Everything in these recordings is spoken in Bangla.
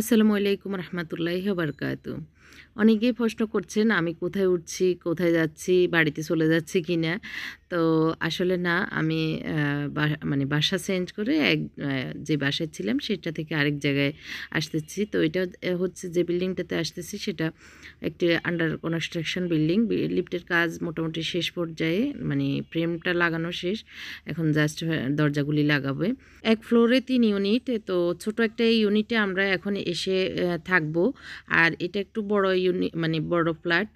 আসসালামু আলাইকুম রহমতুল্লাহ বারকাতু অনেকেই প্রশ্ন করছেন আমি কোথায় উঠছি কোথায় যাচ্ছি বাড়িতে চলে যাচ্ছি কি না তো আসলে না আমি মানে বাসা চেঞ্জ করে এক যে বাসায় ছিলাম সেটা থেকে আরেক জায়গায় আসতেছি তো এটা হচ্ছে যে বিল্ডিংটাতে আসতেছি সেটা একটি আন্ডার কনস্ট্রাকশন বিল্ডিং লিফটের কাজ মোটামুটি শেষ পর্যায়ে মানে ফ্রেমটা লাগানো শেষ এখন জাস্ট দরজাগুলি লাগাবে এক ফ্লোরে তিন ইউনিট তো ছোট একটা ইউনিটে আমরা এখন এসে থাকবো আর এটা একটু বড় বড় ইউনি মানে বড় ফ্ল্যাট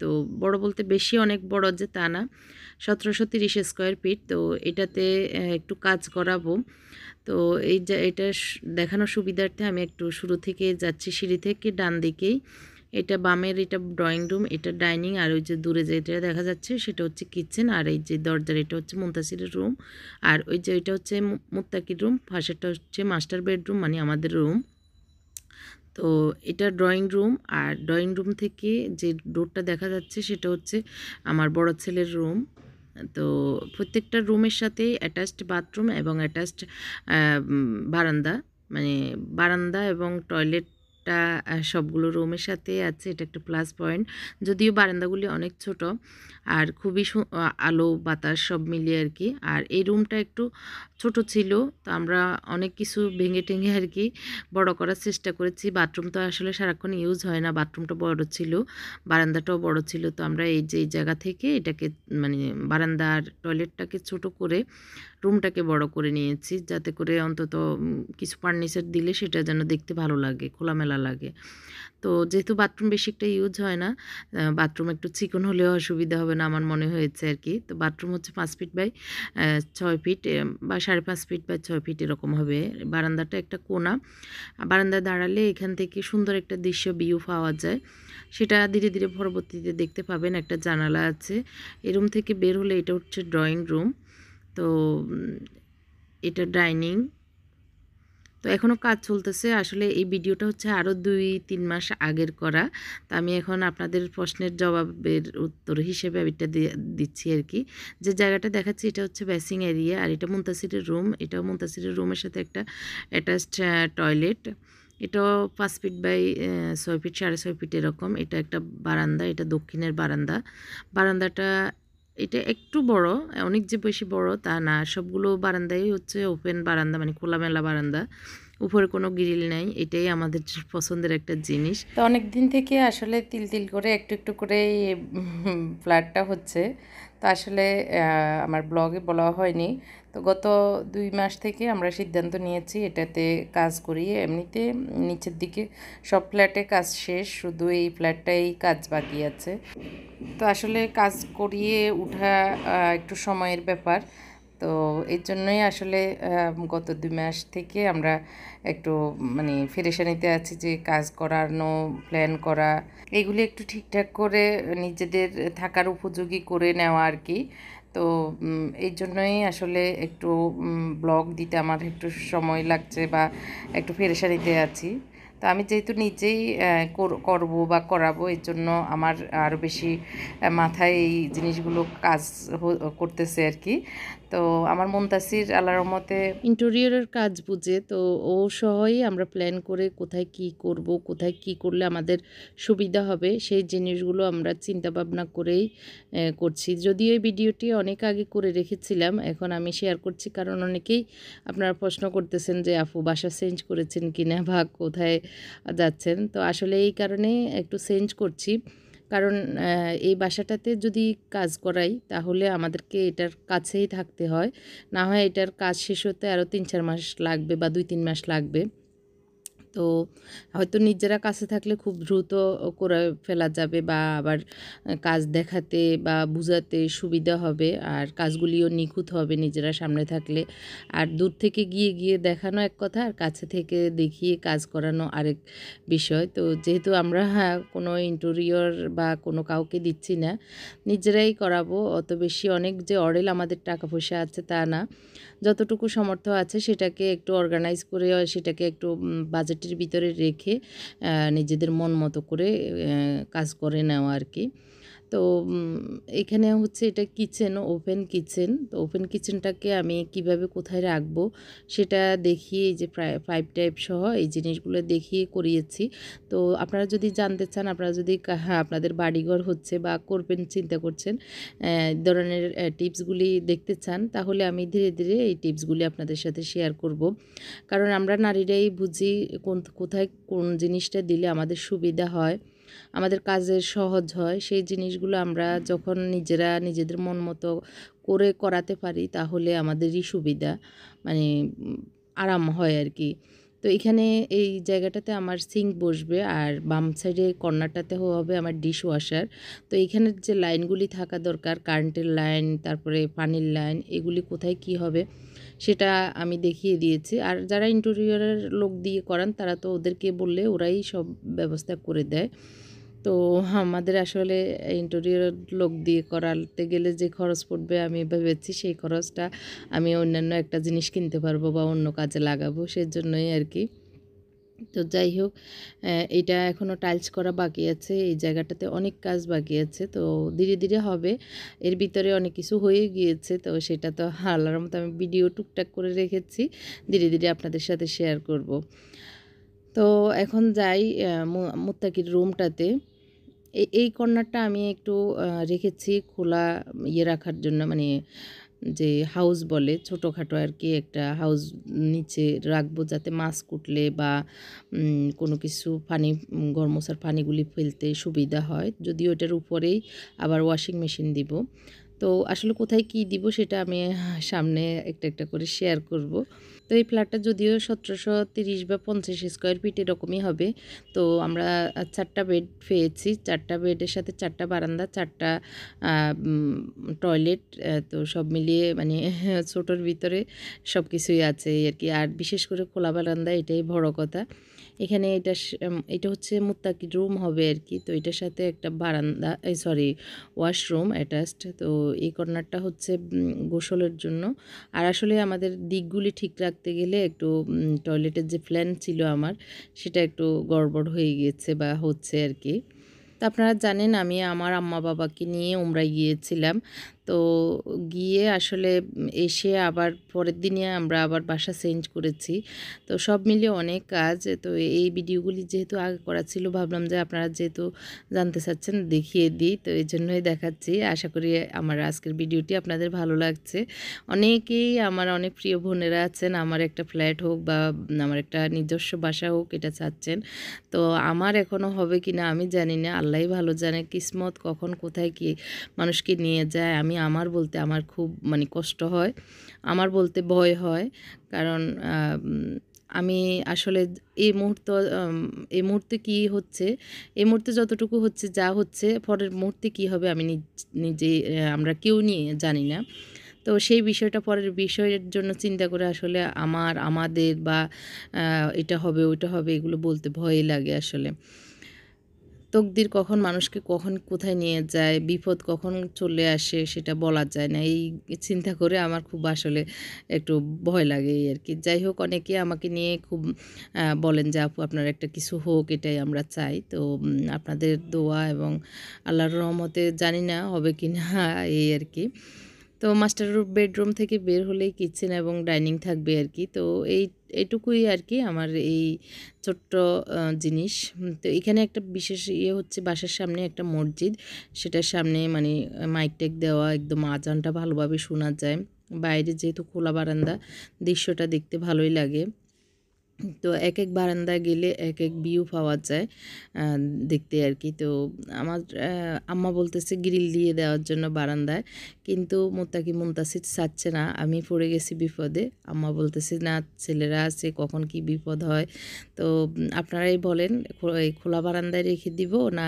তো বড় বলতে বেশি অনেক বড় যে তা না সতেরোশো তিরিশ স্কোয়ার ফিট তো এটাতে একটু কাজ করাবো তো এই যা এটা দেখানোর সুবিধার্থে আমি একটু শুরু থেকে যাচ্ছি সিঁড়ি থেকে ডান দিকেই এটা বামের এটা ড্রয়িং রুম এটা ডাইনিং আর ওই যে দূরে যেটা দেখা যাচ্ছে সেটা হচ্ছে কিচেন আর এই যে দরজার এটা হচ্ছে মুন্তাসির রুম আর ওই যে এটা হচ্ছে মুত্তাকির রুম পাশেরটা হচ্ছে মাস্টার বেডরুম মানে আমাদের রুম তো এটা ড্রয়িং রুম আর ড্রয়িং রুম থেকে যে ডোরটা দেখা যাচ্ছে সেটা হচ্ছে আমার বড় ছেলের রুম তো প্রত্যেকটা রুমের সাথে অ্যাটাচড বাথরুম এবং অ্যাটাচড বারান্দা মানে বারান্দা এবং টয়লেট একটা সবগুলো রুমের সাথে আছে এটা একটা প্লাস পয়েন্ট যদিও বারান্দাগুলি অনেক ছোট আর খুবই আলো বাতাস সব মিলিয়ে আর কি আর এই রুমটা একটু ছোট ছিল তো আমরা অনেক কিছু ভেঙে টেঙে আর কি বড় করার চেষ্টা করেছি বাথরুম তো আসলে সারাক্ষণ ইউজ হয় না বাথরুমটা বড় ছিল বারান্দাটাও বড় ছিল তো আমরা এই যে জায়গা থেকে এটাকে মানে বারান্দার টয়লেটটাকে ছোট করে রুমটাকে বড় করে নিয়েছি যাতে করে অন্তত কিছু ফার্নিচার দিলে সেটা যেন দেখতে ভালো লাগে খোলামেলা লাগে তো যেহেতু বাথরুম বেশি একটা ইউজ হয় না বাথরুম একটু চিকন হলেও অসুবিধা হবে না আমার মনে হয়েছে আর কি তো বাথরুম হচ্ছে পাঁচ ফিট বাই ছয় ফিট বা সাড়ে পাঁচ ফিট বাই ছয় ফিট এরকম হবে বারান্দাটা একটা কোনা বারান্দায় দাঁড়ালে এখান থেকে সুন্দর একটা দৃশ্য ভিউ পাওয়া যায় সেটা ধীরে ধীরে পরবর্তীতে দেখতে পাবেন একটা জানালা আছে এরুম থেকে বের হলে এটা হচ্ছে ড্রয়িং রুম তো এটা ডাইনিং তো এখনও কাজ চলতেছে আসলে এই ভিডিওটা হচ্ছে আরও দুই তিন মাস আগের করা তো আমি এখন আপনাদের প্রশ্নের জবাবের উত্তর হিসেবে এটা দিচ্ছি আর কি যে জায়গাটা দেখাচ্ছি এটা হচ্ছে ব্যাসিং এরিয়া আর এটা মুন্তাসিরের রুম এটাও মুন্তাসিরের রুমের সাথে একটা অ্যাটাচড টয়লেট এটাও পাঁচ ফিট বাই ছয় ফিট সাড়ে ছয় ফিট এরকম এটা একটা বারান্দা এটা দক্ষিণের বারান্দা বারান্দাটা এটা একটু বড় অনেক যে বেশি বড় তা না সবগুলো বারান্দাই হচ্ছে ওপেন বারান্দা মানে খোলামেলা বারান্দা উপরে কোনো গ্রিল নাই এটাই আমাদের পছন্দের একটা জিনিস তো অনেক দিন থেকে আসলে তিল তিল করে একটু একটু করে ফ্ল্যাটটা হচ্ছে তো আসলে আমার ব্লগে বলা হয়নি তো গত দুই মাস থেকে আমরা সিদ্ধান্ত নিয়েছি এটাতে কাজ করি এমনিতে নিচের দিকে সব ফ্ল্যাটে কাজ শেষ শুধু এই ফ্ল্যাটটাই কাজ বাকি আছে তো আসলে কাজ করিয়ে উঠা একটু সময়ের ব্যাপার তো এর জন্যই আসলে গত দুই মাস থেকে আমরা একটু মানে ফেরেশানিতে আছি যে কাজ করানো প্ল্যান করা এগুলি একটু ঠিকঠাক করে নিজেদের থাকার উপযোগী করে নেওয়া আর কি তো এই জন্যই আসলে একটু ব্লগ দিতে আমার একটু সময় লাগছে বা একটু ফেরেশানিতে আছি তো আমি যেহেতু নিজেই করব বা করাবো এর জন্য আমার আরও বেশি মাথায় এই জিনিসগুলো কাজ করতেছে আর কি তো আমার মুমতাসির আল্লাহ রহমতে ইন্টেরিয়রের কাজ বুঝে তো ও সহই আমরা প্ল্যান করে কোথায় কি করব কোথায় কি করলে আমাদের সুবিধা হবে সেই জিনিসগুলো আমরা চিন্তা ভাবনা করেই করছি যদিও এই ভিডিওটি অনেক আগে করে রেখেছিলাম এখন আমি শেয়ার করছি কারণ অনেকেই আপনারা প্রশ্ন করতেছেন যে আপু বাসা চেঞ্জ করেছেন কিনা বা কোথায় যাচ্ছেন তো আসলে এই কারণে একটু চেঞ্জ করছি কারণ এই বাসাটাতে যদি কাজ করাই তাহলে আমাদেরকে এটার কাছেই থাকতে হয় না হয় এটার কাজ শেষ হতে আরও তিন চার মাস লাগবে বা দুই তিন মাস লাগবে তো হয়তো নিজেরা কাছে থাকলে খুব দ্রুত করে ফেলা যাবে বা আবার কাজ দেখাতে বা বুঝাতে সুবিধা হবে আর কাজগুলিও নিখুঁত হবে নিজেরা সামনে থাকলে আর দূর থেকে গিয়ে গিয়ে দেখানো এক কথা আর কাছে থেকে দেখিয়ে কাজ করানো আরেক বিষয় তো যেহেতু আমরা হ্যাঁ, কোনো ইন্টেরিয়র বা কোনো কাউকে দিচ্ছি না নিজেরাই করাবো অত বেশি অনেক যে অরেল আমাদের টাকা পয়সা আছে তা না যতটুকু সমর্থ আছে সেটাকে একটু অর্গানাইজ করে সেটাকে একটু বাজেটে বাজেটের ভিতরে রেখে নিজেদের মন মতো করে কাজ করে নেওয়া আর কি তো এখানে হচ্ছে এটা কিচেন ওপেন কিচেন তো ওপেন কিচেনটাকে আমি কিভাবে কোথায় রাখবো সেটা দেখিয়ে এই যে পাইপ টাইপ সহ এই জিনিসগুলো দেখিয়ে করিয়েছি তো আপনারা যদি জানতে চান আপনারা যদি হ্যাঁ আপনাদের বাড়িঘর হচ্ছে বা করবেন চিন্তা করছেন ধরনের টিপসগুলি দেখতে চান তাহলে আমি ধীরে ধীরে এই টিপসগুলি আপনাদের সাথে শেয়ার করব কারণ আমরা নারীরাই বুঝি কোন কোথায় কোন জিনিসটা দিলে আমাদের সুবিধা হয় আমাদের কাজের সহজ হয় সেই জিনিসগুলো আমরা যখন নিজেরা নিজেদের মন মতো করে করাতে পারি তাহলে আমাদেরই সুবিধা মানে আরাম হয় আর কি তো এখানে এই জায়গাটাতে আমার সিঙ্ক বসবে আর বাম সাইডে কর্নারটাতে হবে আমার ডিশ ওয়াশার তো এখানে যে লাইনগুলি থাকা দরকার কারেন্টের লাইন তারপরে পানির লাইন এগুলি কোথায় কি হবে সেটা আমি দেখিয়ে দিয়েছি আর যারা ইন্টেরিয়রের লোক দিয়ে করান তারা তো ওদেরকে বললে ওরাই সব ব্যবস্থা করে দেয় তো আমাদের আসলে ইন্টেরিয়র লোক দিয়ে করাতে গেলে যে খরচ পড়বে আমি ভেবেছি সেই খরচটা আমি অন্যান্য একটা জিনিস কিনতে পারবো বা অন্য কাজে লাগাবো সেজন্যই আর কি তো যাই হোক এটা এখনও টাইলস করা বাকি আছে এই জায়গাটাতে অনেক কাজ বাকি আছে তো ধীরে ধীরে হবে এর ভিতরে অনেক কিছু হয়ে গিয়েছে তো সেটা তো হালার মতো আমি ভিডিও টুকটাক করে রেখেছি ধীরে ধীরে আপনাদের সাথে শেয়ার করব তো এখন যাই মুত্তাকির রুমটাতে এই কর্নারটা আমি একটু রেখেছি খোলা ইয়ে রাখার জন্য মানে যে হাউস বলে ছোটোখাটো আর কি একটা হাউস নিচে রাখবো যাতে মাছ কুটলে বা কোনো কিছু পানি ঘর পানিগুলি ফেলতে সুবিধা হয় যদি ওটার উপরেই আবার ওয়াশিং মেশিন দিব তো আসলে কোথায় কি দিব সেটা আমি সামনে একটা একটা করে শেয়ার করব তো এই ফ্ল্যাটটা যদিও সতেরোশো তিরিশ বা পঞ্চাশ স্কোয়ার ফিট এরকমই হবে তো আমরা চারটা বেড পেয়েছি চারটা বেডের সাথে চারটা বারান্দা চারটা টয়লেট তো সব মিলিয়ে মানে ছোটোর ভিতরে সব কিছুই আছে আর কি আর বিশেষ করে খোলা বারান্দা এটাই বড় কথা এখানে এটা এটা হচ্ছে মুত্তাকি রুম হবে আর কি তো এটার সাথে একটা বারান্দা সরি ওয়াশরুম অ্যাটাচড তো এই কর্নারটা হচ্ছে গোসলের জন্য আর আসলে আমাদের দিকগুলি ঠিক রাখতে গেলে একটু টয়লেটের যে প্ল্যান ছিল আমার সেটা একটু গড়বড় হয়ে গিয়েছে বা হচ্ছে আর কি আপনারা জানেন আমি আমার আম্মা বাবাকে নিয়ে উমরা গিয়েছিলাম তো গিয়ে আসলে এসে আবার পরের দিনে আমরা আবার বাসা চেঞ্জ করেছি তো সব মিলিয়ে অনেক কাজ তো এই ভিডিওগুলি যেহেতু আগে করা ছিল ভাবলাম যে আপনারা যেহেতু জানতে চাচ্ছেন দেখিয়ে দিই তো এই জন্যই দেখাচ্ছি আশা করি আমার আজকের ভিডিওটি আপনাদের ভালো লাগছে অনেকেই আমার অনেক প্রিয় বোনেরা আছেন আমার একটা ফ্ল্যাট হোক বা আমার একটা নিজস্ব বাসা হোক এটা চাচ্ছেন তো আমার এখনও হবে কি না আমি জানি না আল্লাহ ভালো জানে কিসমত কখন কোথায় কি মানুষকে নিয়ে যায় আমি আমার বলতে আমার খুব মানে কষ্ট হয় আমার বলতে ভয় হয় কারণ আমি আসলে এই মুহূর্ত এই মুহূর্তে কি হচ্ছে এই মুহূর্তে যতটুকু হচ্ছে যা হচ্ছে পরের মুহূর্তে কি হবে আমি নিজে আমরা কেউ নিয়ে জানি না তো সেই বিষয়টা পরের বিষয়ের জন্য চিন্তা করে আসলে আমার আমাদের বা এটা হবে ওটা হবে এগুলো বলতে ভয় লাগে আসলে তকদির কখন মানুষকে কখন কোথায় নিয়ে যায় বিপদ কখন চলে আসে সেটা বলা যায় না এই চিন্তা করে আমার খুব আসলে একটু ভয় লাগে আর কি যাই হোক অনেকে আমাকে নিয়ে খুব বলেন যে আপু আপনার একটা কিছু হোক এটাই আমরা চাই তো আপনাদের দোয়া এবং আল্লাহর রহমতে জানি না হবে কি না এই আর কি তো মাস্টার বেডরুম থেকে বের হলেই কিচেন এবং ডাইনিং থাকবে আর কি তো এই এটুকুই আর কি আমার এই ছোট্ট জিনিস তো এখানে একটা বিশেষ ইয়ে হচ্ছে বাসার সামনে একটা মসজিদ সেটার সামনে মানে মাইক টেক দেওয়া একদম আজানটা ভালোভাবে শোনা যায় বাইরে যেহেতু খোলা বারান্দা দৃশ্যটা দেখতে ভালোই লাগে তো এক এক বারান্দা গেলে এক এক ভিউ পাওয়া যায় দেখতে আর কি তো আমার আম্মা বলতেছে গ্রিল দিয়ে দেওয়ার জন্য বারান্দায় কিন্তু মোত্তাকি মুন্তাসির ছাড়ছে না আমি পড়ে গেছি বিপদে আম্মা বলতেছে না ছেলেরা আছে কখন কি বিপদ হয় তো আপনারাই বলেন খোলা বারান্দায় রেখে দিব না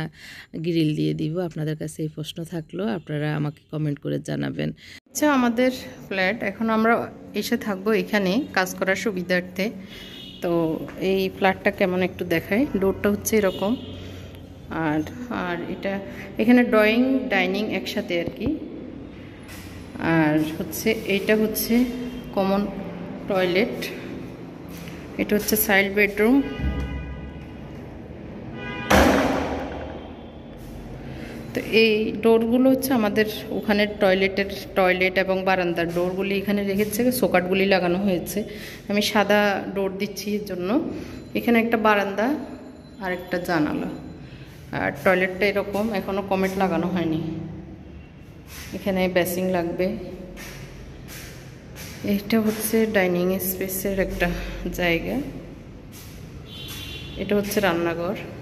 গ্রিল দিয়ে দিব আপনাদের কাছে এই প্রশ্ন থাকলো আপনারা আমাকে কমেন্ট করে জানাবেন আচ্ছা আমাদের ফ্ল্যাট এখন আমরা এসে থাকবো এখানে কাজ করার সুবিধার্থে তো এই ফ্ল্যাটটা কেমন একটু দেখায় ডোরটা হচ্ছে এরকম আর আর এটা এখানে ড্রয়িং ডাইনিং একসাথে আর কি আর হচ্ছে এইটা হচ্ছে কমন টয়লেট এটা হচ্ছে সাইড বেডরুম এই ডোরগুলো হচ্ছে আমাদের ওখানের টয়লেটের টয়লেট এবং বারান্দার ডোরগুলি এখানে রেখেছে সোকাটগুলি লাগানো হয়েছে আমি সাদা ডোর দিচ্ছি এর জন্য এখানে একটা বারান্দা আর একটা জানালা আর টয়লেটটা এরকম এখনও কমেট লাগানো হয়নি এখানে বেসিং লাগবে এটা হচ্ছে ডাইনিং স্পেসের একটা জায়গা এটা হচ্ছে রান্নাঘর